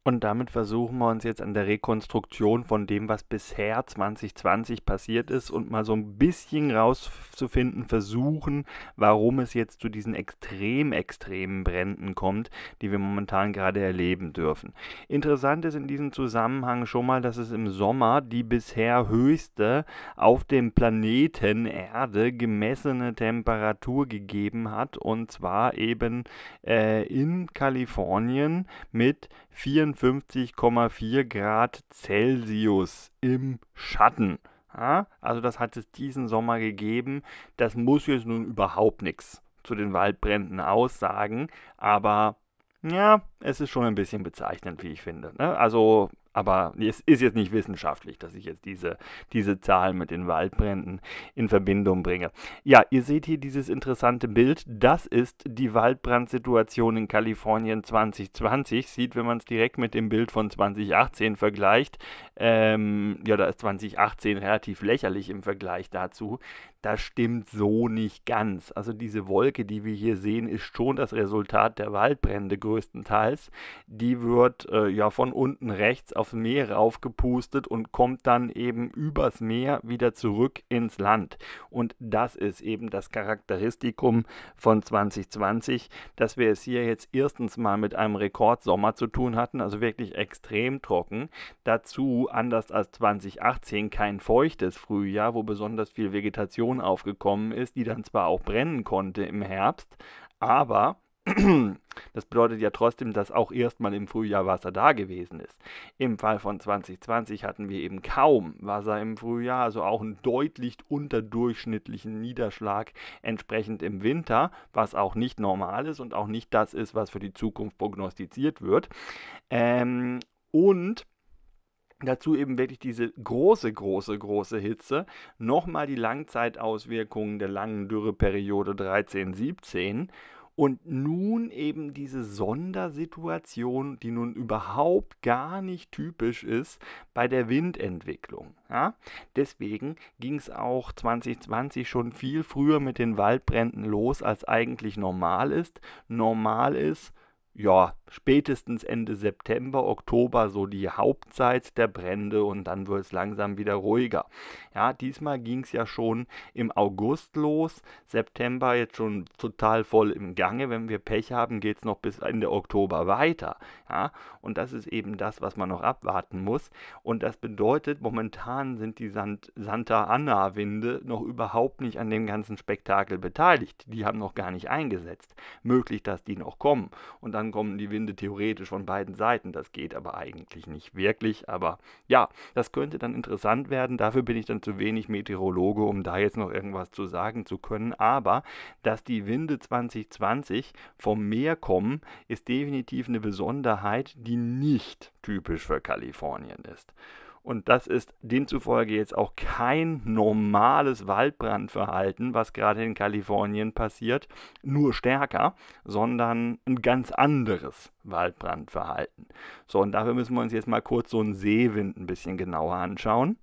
Und damit versuchen wir uns jetzt an der Rekonstruktion von dem, was bisher 2020 passiert ist und mal so ein bisschen rauszufinden, versuchen, warum es jetzt zu diesen extrem extremen Bränden kommt, die wir momentan gerade erleben dürfen. Interessant ist in diesem Zusammenhang schon mal, dass es im Sommer die bisher höchste auf dem Planeten Erde gemessene Temperatur gegeben hat und zwar eben äh, in Kalifornien mit 54,4 Grad Celsius im Schatten. Ja, also das hat es diesen Sommer gegeben. Das muss jetzt nun überhaupt nichts zu den Waldbränden aussagen, aber ja, es ist schon ein bisschen bezeichnend, wie ich finde. Ne? Also aber es ist jetzt nicht wissenschaftlich, dass ich jetzt diese, diese Zahlen mit den Waldbränden in Verbindung bringe. Ja, ihr seht hier dieses interessante Bild. Das ist die Waldbrandsituation in Kalifornien 2020. Sieht, wenn man es direkt mit dem Bild von 2018 vergleicht, ähm, ja, da ist 2018 relativ lächerlich im Vergleich dazu. Das stimmt so nicht ganz. Also diese Wolke, die wir hier sehen, ist schon das Resultat der Waldbrände größtenteils. Die wird äh, ja von unten rechts auf aufs Meer raufgepustet und kommt dann eben übers Meer wieder zurück ins Land. Und das ist eben das Charakteristikum von 2020, dass wir es hier jetzt erstens mal mit einem Rekordsommer zu tun hatten, also wirklich extrem trocken. Dazu, anders als 2018, kein feuchtes Frühjahr, wo besonders viel Vegetation aufgekommen ist, die dann zwar auch brennen konnte im Herbst, aber das bedeutet ja trotzdem, dass auch erstmal im Frühjahr Wasser da gewesen ist. Im Fall von 2020 hatten wir eben kaum Wasser im Frühjahr, also auch einen deutlich unterdurchschnittlichen Niederschlag entsprechend im Winter, was auch nicht normal ist und auch nicht das ist, was für die Zukunft prognostiziert wird. Ähm, und Dazu eben wirklich diese große, große, große Hitze. Nochmal die Langzeitauswirkungen der langen Dürreperiode 13-17 und nun eben diese Sondersituation, die nun überhaupt gar nicht typisch ist bei der Windentwicklung. Ja? Deswegen ging es auch 2020 schon viel früher mit den Waldbränden los, als eigentlich normal ist. Normal ist, ja, spätestens Ende September, Oktober so die Hauptzeit der Brände und dann wird es langsam wieder ruhiger. Ja, diesmal ging es ja schon im August los, September jetzt schon total voll im Gange. Wenn wir Pech haben, geht es noch bis Ende Oktober weiter. Ja, und das ist eben das, was man noch abwarten muss. Und das bedeutet, momentan sind die Sant Santa Anna-Winde noch überhaupt nicht an dem ganzen Spektakel beteiligt. Die haben noch gar nicht eingesetzt. Möglich, dass die noch kommen. Und dann kommen die Winde theoretisch von beiden Seiten. Das geht aber eigentlich nicht wirklich. Aber ja, das könnte dann interessant werden. Dafür bin ich dann zu wenig Meteorologe, um da jetzt noch irgendwas zu sagen zu können. Aber dass die Winde 2020 vom Meer kommen, ist definitiv eine Besonderheit, die nicht typisch für Kalifornien ist. Und das ist demzufolge jetzt auch kein normales Waldbrandverhalten, was gerade in Kalifornien passiert, nur stärker, sondern ein ganz anderes Waldbrandverhalten. So, und dafür müssen wir uns jetzt mal kurz so einen Seewind ein bisschen genauer anschauen.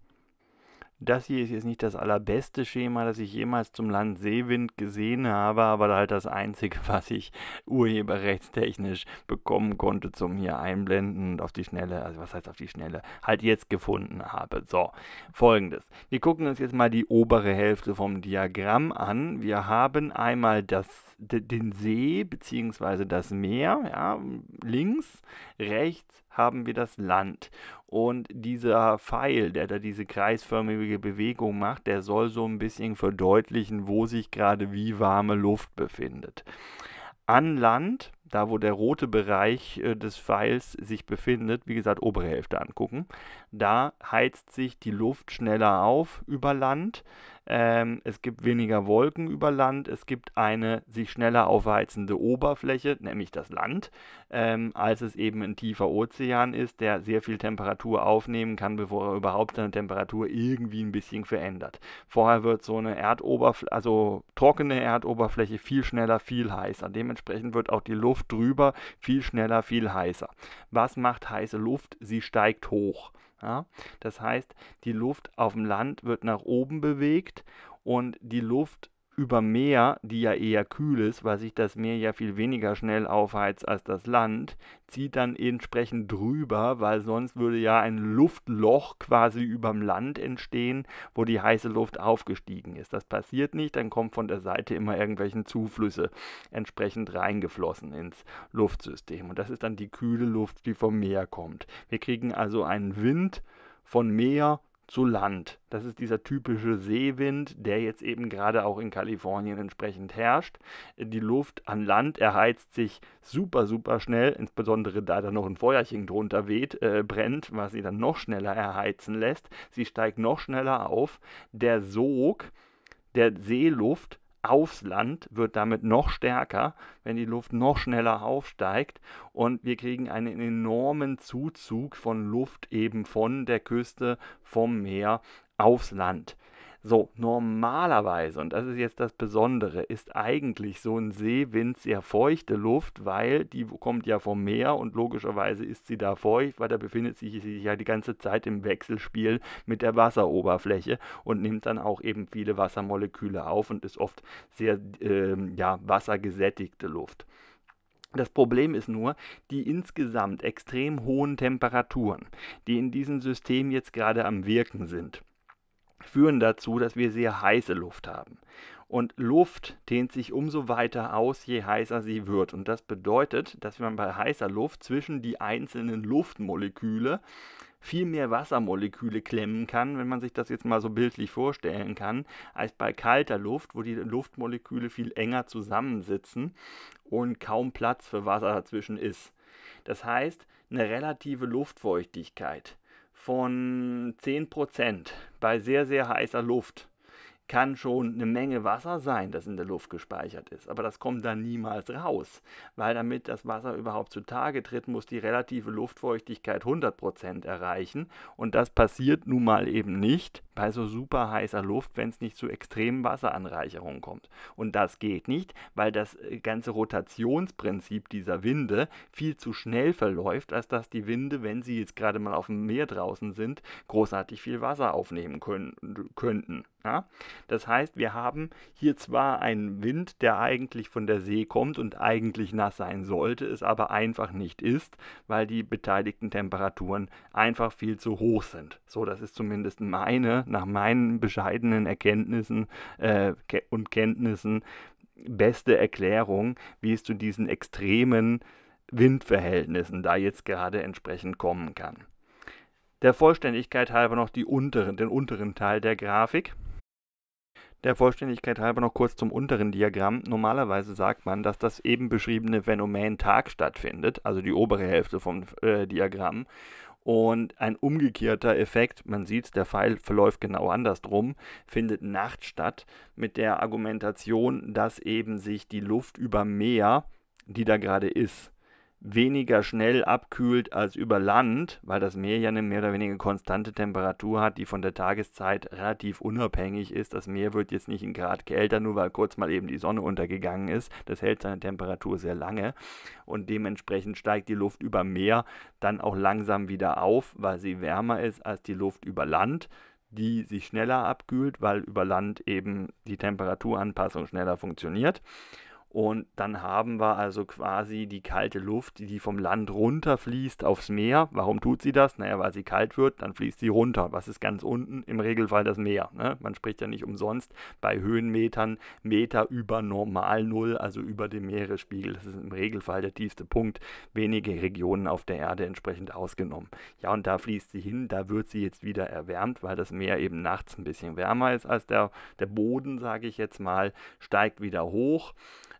Das hier ist jetzt nicht das allerbeste Schema, das ich jemals zum Land Seewind gesehen habe, aber halt das einzige, was ich urheberrechtstechnisch bekommen konnte zum hier einblenden und auf die Schnelle, also was heißt auf die Schnelle, halt jetzt gefunden habe. So, folgendes. Wir gucken uns jetzt mal die obere Hälfte vom Diagramm an. Wir haben einmal das, den See bzw. das Meer, ja, links, rechts, haben wir das Land. Und dieser Pfeil, der da diese kreisförmige Bewegung macht, der soll so ein bisschen verdeutlichen, wo sich gerade wie warme Luft befindet. An Land, da wo der rote Bereich äh, des Pfeils sich befindet, wie gesagt, obere Hälfte angucken, da heizt sich die Luft schneller auf über Land. Ähm, es gibt weniger Wolken über Land, es gibt eine sich schneller aufheizende Oberfläche, nämlich das Land, ähm, als es eben ein tiefer Ozean ist, der sehr viel Temperatur aufnehmen kann, bevor er überhaupt seine Temperatur irgendwie ein bisschen verändert. Vorher wird so eine Erdoberfläche, also trockene Erdoberfläche viel schneller, viel heißer. Dementsprechend wird auch die Luft drüber viel schneller, viel heißer. Was macht heiße Luft? Sie steigt hoch. Ja? Das heißt, die Luft auf dem Land wird nach oben bewegt und die Luft über Meer, die ja eher kühl ist, weil sich das Meer ja viel weniger schnell aufheizt als das Land, zieht dann entsprechend drüber, weil sonst würde ja ein Luftloch quasi überm Land entstehen, wo die heiße Luft aufgestiegen ist. Das passiert nicht, dann kommt von der Seite immer irgendwelchen Zuflüsse entsprechend reingeflossen ins Luftsystem. Und das ist dann die kühle Luft, die vom Meer kommt. Wir kriegen also einen Wind von Meer zu Land. Das ist dieser typische Seewind, der jetzt eben gerade auch in Kalifornien entsprechend herrscht. Die Luft an Land erheizt sich super, super schnell, insbesondere da da noch ein Feuerchen drunter weht, äh, brennt, was sie dann noch schneller erheizen lässt. Sie steigt noch schneller auf. Der Sog der Seeluft aufs Land wird damit noch stärker, wenn die Luft noch schneller aufsteigt und wir kriegen einen enormen Zuzug von Luft eben von der Küste, vom Meer aufs Land. So, normalerweise, und das ist jetzt das Besondere, ist eigentlich so ein Seewind sehr feuchte Luft, weil die kommt ja vom Meer und logischerweise ist sie da feucht, weil da befindet sie sich ja die ganze Zeit im Wechselspiel mit der Wasseroberfläche und nimmt dann auch eben viele Wassermoleküle auf und ist oft sehr äh, ja, wassergesättigte Luft. Das Problem ist nur die insgesamt extrem hohen Temperaturen, die in diesem System jetzt gerade am Wirken sind führen dazu, dass wir sehr heiße Luft haben. Und Luft dehnt sich umso weiter aus, je heißer sie wird. Und das bedeutet, dass man bei heißer Luft zwischen die einzelnen Luftmoleküle viel mehr Wassermoleküle klemmen kann, wenn man sich das jetzt mal so bildlich vorstellen kann, als bei kalter Luft, wo die Luftmoleküle viel enger zusammensitzen und kaum Platz für Wasser dazwischen ist. Das heißt, eine relative Luftfeuchtigkeit von 10% bei sehr, sehr heißer Luft kann schon eine Menge Wasser sein, das in der Luft gespeichert ist. Aber das kommt dann niemals raus, weil damit das Wasser überhaupt zutage tritt, muss die relative Luftfeuchtigkeit 100% erreichen. Und das passiert nun mal eben nicht bei so super heißer Luft, wenn es nicht zu extremen Wasseranreicherungen kommt. Und das geht nicht, weil das äh, ganze Rotationsprinzip dieser Winde viel zu schnell verläuft, als dass die Winde, wenn sie jetzt gerade mal auf dem Meer draußen sind, großartig viel Wasser aufnehmen können, könnten. Ja? Das heißt, wir haben hier zwar einen Wind, der eigentlich von der See kommt und eigentlich nass sein sollte, es aber einfach nicht ist, weil die beteiligten Temperaturen einfach viel zu hoch sind. So, das ist zumindest meine nach meinen bescheidenen Erkenntnissen äh, und Kenntnissen beste Erklärung, wie es zu diesen extremen Windverhältnissen da jetzt gerade entsprechend kommen kann. Der Vollständigkeit halber noch unteren, den unteren Teil der Grafik. Der Vollständigkeit halber noch kurz zum unteren Diagramm. Normalerweise sagt man, dass das eben beschriebene Phänomen Tag stattfindet, also die obere Hälfte vom äh, Diagramm, und ein umgekehrter Effekt, man sieht es, der Pfeil verläuft genau andersrum, findet Nacht statt mit der Argumentation, dass eben sich die Luft über Meer, die da gerade ist, weniger schnell abkühlt als über Land, weil das Meer ja eine mehr oder weniger konstante Temperatur hat, die von der Tageszeit relativ unabhängig ist. Das Meer wird jetzt nicht in Grad kälter, nur weil kurz mal eben die Sonne untergegangen ist. Das hält seine Temperatur sehr lange und dementsprechend steigt die Luft über Meer dann auch langsam wieder auf, weil sie wärmer ist als die Luft über Land die sich schneller abkühlt, weil über Land eben die Temperaturanpassung schneller funktioniert. Und dann haben wir also quasi die kalte Luft, die vom Land runterfließt aufs Meer. Warum tut sie das? Naja, weil sie kalt wird, dann fließt sie runter. Was ist ganz unten? Im Regelfall das Meer. Ne? Man spricht ja nicht umsonst bei Höhenmetern Meter über Normalnull, also über dem Meeresspiegel. Das ist im Regelfall der tiefste Punkt. Wenige Regionen auf der Erde entsprechend ausgenommen. Ja, und da fließt sie hin, da wird sie jetzt wieder erwärmt, weil das Meer eben nachts ein bisschen wärmer ist als der, der Boden, sage ich jetzt mal, steigt wieder hoch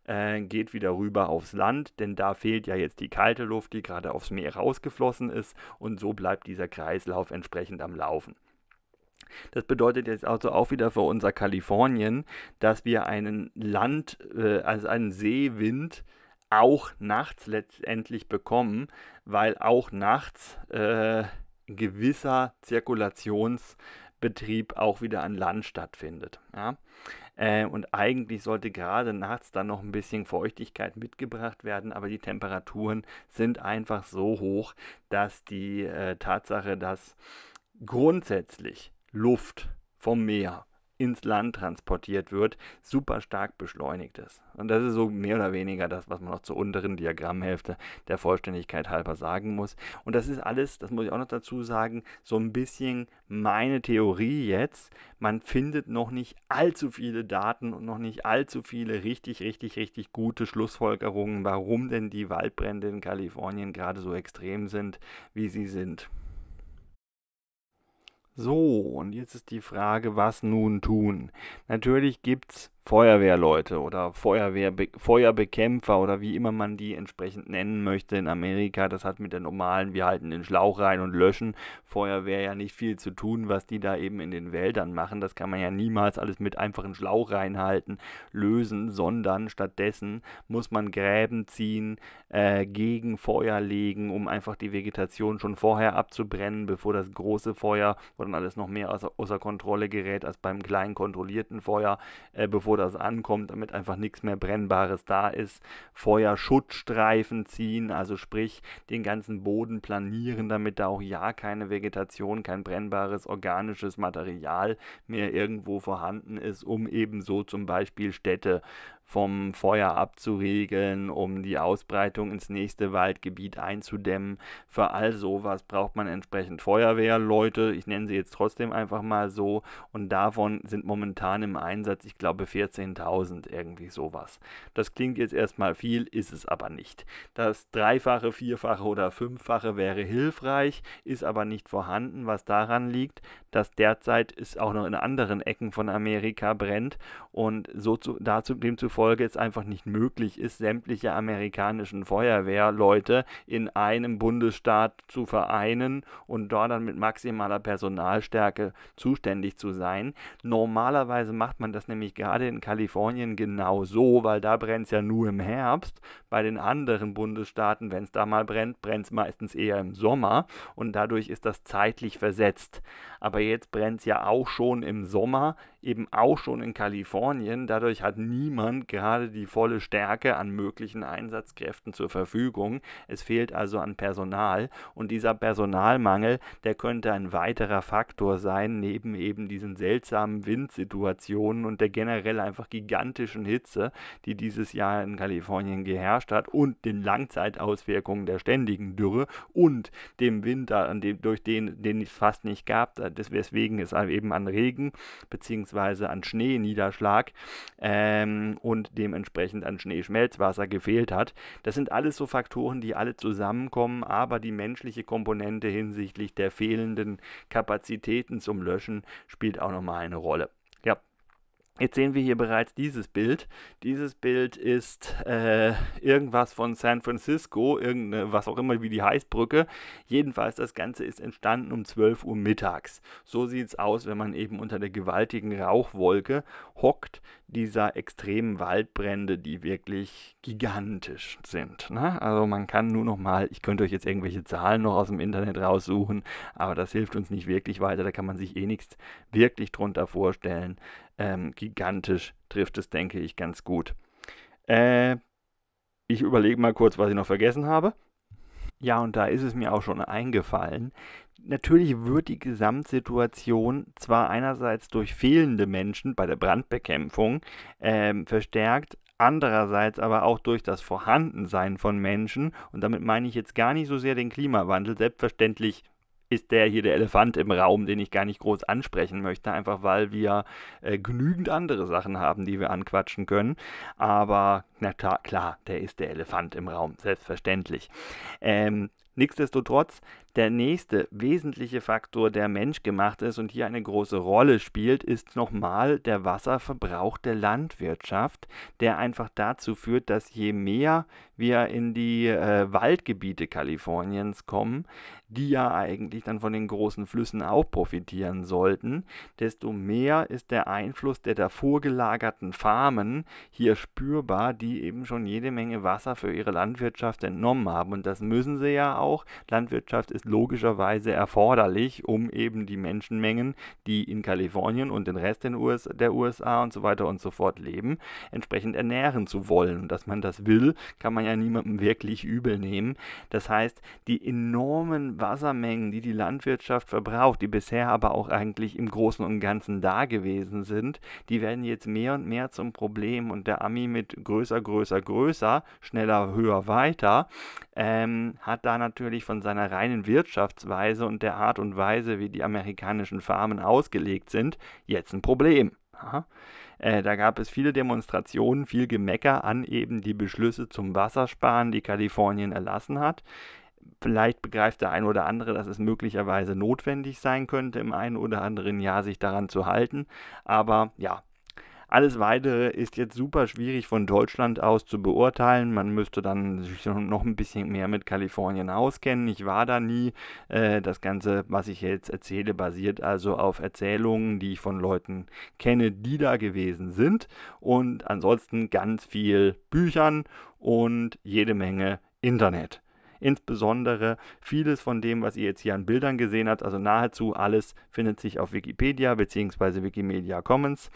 äh, geht wieder rüber aufs Land, denn da fehlt ja jetzt die kalte Luft, die gerade aufs Meer rausgeflossen ist und so bleibt dieser Kreislauf entsprechend am Laufen. Das bedeutet jetzt also auch wieder für unser Kalifornien, dass wir einen Land, äh, also einen Seewind auch nachts letztendlich bekommen, weil auch nachts äh, gewisser Zirkulationsbetrieb auch wieder an Land stattfindet. Ja? Ähm, und eigentlich sollte gerade nachts dann noch ein bisschen Feuchtigkeit mitgebracht werden, aber die Temperaturen sind einfach so hoch, dass die äh, Tatsache, dass grundsätzlich Luft vom Meer ins Land transportiert wird, super stark beschleunigt ist. Und das ist so mehr oder weniger das, was man noch zur unteren Diagrammhälfte der Vollständigkeit halber sagen muss. Und das ist alles, das muss ich auch noch dazu sagen, so ein bisschen meine Theorie jetzt. Man findet noch nicht allzu viele Daten und noch nicht allzu viele richtig, richtig, richtig gute Schlussfolgerungen, warum denn die Waldbrände in Kalifornien gerade so extrem sind, wie sie sind. So, und jetzt ist die Frage, was nun tun? Natürlich gibt es Feuerwehrleute oder Feuerwehrbe Feuerbekämpfer oder wie immer man die entsprechend nennen möchte in Amerika. Das hat mit der normalen, wir halten den Schlauch rein und löschen Feuerwehr ja nicht viel zu tun, was die da eben in den Wäldern machen. Das kann man ja niemals alles mit einfachen Schlauch reinhalten lösen, sondern stattdessen muss man Gräben ziehen, äh, gegen Feuer legen, um einfach die Vegetation schon vorher abzubrennen, bevor das große Feuer, wo dann alles noch mehr außer, außer Kontrolle gerät als beim kleinen kontrollierten Feuer, äh, bevor bevor das ankommt, damit einfach nichts mehr Brennbares da ist. Vorher Schutzstreifen ziehen, also sprich den ganzen Boden planieren, damit da auch ja keine Vegetation, kein brennbares organisches Material mehr irgendwo vorhanden ist, um eben so zum Beispiel Städte vom Feuer abzuregeln, um die Ausbreitung ins nächste Waldgebiet einzudämmen. Für all sowas braucht man entsprechend Feuerwehrleute. Ich nenne sie jetzt trotzdem einfach mal so. Und davon sind momentan im Einsatz, ich glaube, 14.000 irgendwie sowas. Das klingt jetzt erstmal viel, ist es aber nicht. Das Dreifache, Vierfache oder Fünffache wäre hilfreich, ist aber nicht vorhanden, was daran liegt, das derzeit ist auch noch in anderen Ecken von Amerika brennt und so zu, dazu demzufolge es einfach nicht möglich ist, sämtliche amerikanischen Feuerwehrleute in einem Bundesstaat zu vereinen und dort dann mit maximaler Personalstärke zuständig zu sein. Normalerweise macht man das nämlich gerade in Kalifornien genau so, weil da brennt es ja nur im Herbst. Bei den anderen Bundesstaaten, wenn es da mal brennt, brennt es meistens eher im Sommer und dadurch ist das zeitlich versetzt aber jetzt brennt es ja auch schon im Sommer, eben auch schon in Kalifornien. Dadurch hat niemand gerade die volle Stärke an möglichen Einsatzkräften zur Verfügung. Es fehlt also an Personal und dieser Personalmangel, der könnte ein weiterer Faktor sein, neben eben diesen seltsamen Windsituationen und der generell einfach gigantischen Hitze, die dieses Jahr in Kalifornien geherrscht hat und den Langzeitauswirkungen der ständigen Dürre und dem Winter, an dem, durch den, den es fast nicht gab, deswegen ist eben an Regen bzw. an Schneeniederschlag ähm, und dementsprechend an Schneeschmelzwasser gefehlt hat. Das sind alles so Faktoren, die alle zusammenkommen, aber die menschliche Komponente hinsichtlich der fehlenden Kapazitäten zum Löschen spielt auch nochmal eine Rolle. Jetzt sehen wir hier bereits dieses Bild. Dieses Bild ist äh, irgendwas von San Francisco, was auch immer wie die Heißbrücke. Jedenfalls, das Ganze ist entstanden um 12 Uhr mittags. So sieht es aus, wenn man eben unter der gewaltigen Rauchwolke hockt, dieser extremen Waldbrände, die wirklich gigantisch sind. Ne? Also man kann nur noch mal, ich könnte euch jetzt irgendwelche Zahlen noch aus dem Internet raussuchen, aber das hilft uns nicht wirklich weiter, da kann man sich eh nichts wirklich drunter vorstellen ähm, gigantisch trifft es, denke ich, ganz gut. Äh, ich überlege mal kurz, was ich noch vergessen habe. Ja, und da ist es mir auch schon eingefallen. Natürlich wird die Gesamtsituation zwar einerseits durch fehlende Menschen bei der Brandbekämpfung äh, verstärkt, andererseits aber auch durch das Vorhandensein von Menschen, und damit meine ich jetzt gar nicht so sehr den Klimawandel, selbstverständlich ist der hier der Elefant im Raum, den ich gar nicht groß ansprechen möchte, einfach weil wir äh, genügend andere Sachen haben, die wir anquatschen können. Aber na klar, der ist der Elefant im Raum, selbstverständlich. Ähm, nichtsdestotrotz, der nächste wesentliche Faktor, der menschgemacht ist und hier eine große Rolle spielt, ist nochmal der Wasserverbrauch der Landwirtschaft, der einfach dazu führt, dass je mehr wir in die äh, Waldgebiete Kaliforniens kommen, die ja eigentlich dann von den großen Flüssen auch profitieren sollten, desto mehr ist der Einfluss der davor gelagerten Farmen hier spürbar, die eben schon jede Menge Wasser für ihre Landwirtschaft entnommen haben. Und das müssen sie ja auch. Landwirtschaft ist ist logischerweise erforderlich, um eben die Menschenmengen, die in Kalifornien und den Rest der USA und so weiter und so fort leben, entsprechend ernähren zu wollen. Und dass man das will, kann man ja niemandem wirklich übel nehmen. Das heißt, die enormen Wassermengen, die die Landwirtschaft verbraucht, die bisher aber auch eigentlich im Großen und Ganzen da gewesen sind, die werden jetzt mehr und mehr zum Problem. Und der Ami mit größer, größer, größer, schneller, höher, weiter, ähm, hat da natürlich von seiner reinen Wirtschaftsweise und der Art und Weise, wie die amerikanischen Farmen ausgelegt sind, jetzt ein Problem. Äh, da gab es viele Demonstrationen, viel Gemecker an eben die Beschlüsse zum Wassersparen, die Kalifornien erlassen hat. Vielleicht begreift der ein oder andere, dass es möglicherweise notwendig sein könnte, im einen oder anderen Jahr sich daran zu halten. Aber ja, alles weitere ist jetzt super schwierig von Deutschland aus zu beurteilen. Man müsste dann sich noch ein bisschen mehr mit Kalifornien auskennen. Ich war da nie. Äh, das Ganze, was ich jetzt erzähle, basiert also auf Erzählungen, die ich von Leuten kenne, die da gewesen sind. Und ansonsten ganz viel Büchern und jede Menge Internet. Insbesondere vieles von dem, was ihr jetzt hier an Bildern gesehen habt, also nahezu alles findet sich auf Wikipedia bzw. Wikimedia Commons.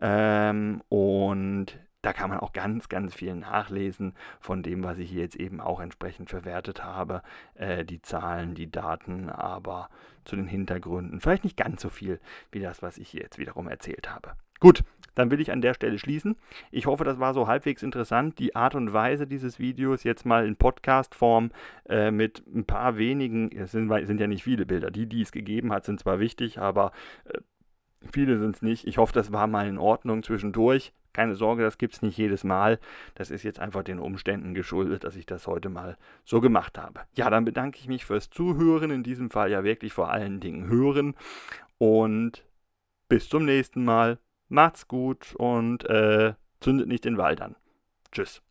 Ähm, und da kann man auch ganz, ganz viel nachlesen von dem, was ich hier jetzt eben auch entsprechend verwertet habe. Äh, die Zahlen, die Daten, aber zu den Hintergründen. Vielleicht nicht ganz so viel wie das, was ich hier jetzt wiederum erzählt habe. Gut, dann will ich an der Stelle schließen. Ich hoffe, das war so halbwegs interessant, die Art und Weise dieses Videos jetzt mal in Podcast-Form äh, mit ein paar wenigen, es sind, sind, ja nicht viele Bilder, die, die es gegeben hat, sind zwar wichtig, aber äh, viele sind es nicht. Ich hoffe, das war mal in Ordnung zwischendurch. Keine Sorge, das gibt es nicht jedes Mal. Das ist jetzt einfach den Umständen geschuldet, dass ich das heute mal so gemacht habe. Ja, dann bedanke ich mich fürs Zuhören, in diesem Fall ja wirklich vor allen Dingen hören und bis zum nächsten Mal. Macht's gut und äh, zündet nicht den Wald an. Tschüss.